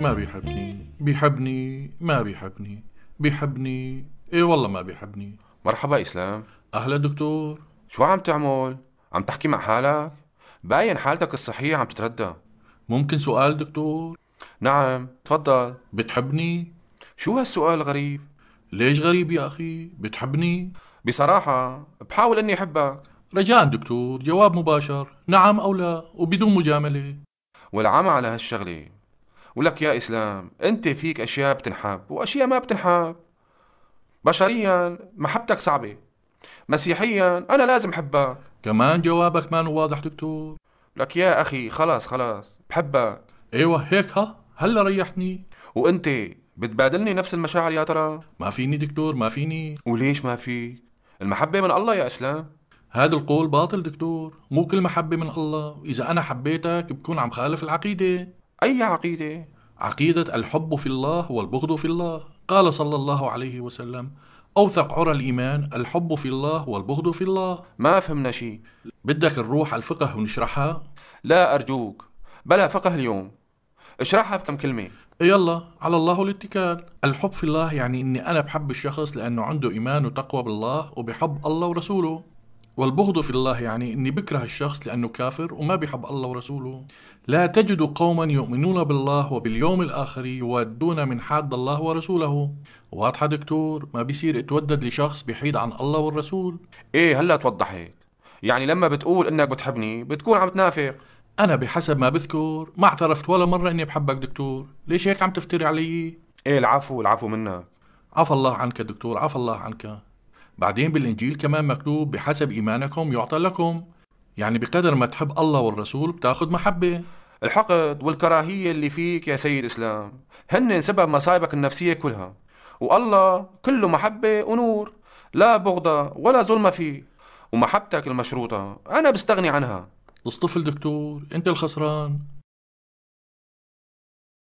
ما بيحبني بيحبني ما بيحبني بيحبني ايه والله ما بيحبني مرحبا اسلام اهلا دكتور شو عم تعمل عم تحكي مع حالك باين حالتك الصحيه عم تتردى ممكن سؤال دكتور نعم تفضل بتحبني شو هالسؤال الغريب ليش غريب يا اخي بتحبني بصراحه بحاول اني احبك رجاء دكتور جواب مباشر نعم او لا وبدون مجامله والعمى على هالشغله ولك يا إسلام أنت فيك أشياء بتنحب وأشياء ما بتنحب بشريا محبتك صعبة مسيحيا أنا لازم حبك كمان جوابك ما واضح دكتور لك يا أخي خلاص خلاص بحبك ايوه هيك ها هلا ريحتني وانت بتبادلني نفس المشاعر يا ترى ما فيني دكتور ما فيني وليش ما فيك المحبة من الله يا إسلام هذا القول باطل دكتور مو كل محبة من الله إذا أنا حبيتك بكون عم خالف العقيدة أي عقيدة؟ عقيدة الحب في الله والبغض في الله قال صلى الله عليه وسلم أوثق عرى الإيمان الحب في الله والبغض في الله ما فهمنا شيء بدك نروح على الفقه ونشرحها؟ لا أرجوك بلا فقه اليوم اشرحها بكم كلمة يلا على الله الاتكال الحب في الله يعني أني أنا بحب الشخص لأنه عنده إيمان وتقوى بالله وبحب الله ورسوله والبغض في الله يعني اني بكره الشخص لانه كافر وما بيحب الله ورسوله لا تجد قوما يؤمنون بالله وباليوم الاخر يوادون من حاد الله ورسوله واضحه دكتور ما بيصير اتودد لشخص بحيد عن الله والرسول ايه هلا توضحت يعني لما بتقول انك بتحبني بتكون عم تنافق انا بحسب ما بذكر ما اعترفت ولا مره اني بحبك دكتور ليش هيك عم تفتري علي ايه العفو العفو منك عفى الله عنك دكتور عفى الله عنك بعدين بالإنجيل كمان مكتوب بحسب إيمانكم يعطى لكم يعني بقدر ما تحب الله والرسول بتاخذ محبة الحقد والكراهية اللي فيك يا سيد إسلام هن سبب مصايبك النفسية كلها والله كله محبة ونور لا بغضة ولا ظلمة فيه ومحبتك المشروطة أنا بستغني عنها تصطفل دكتور أنت الخسران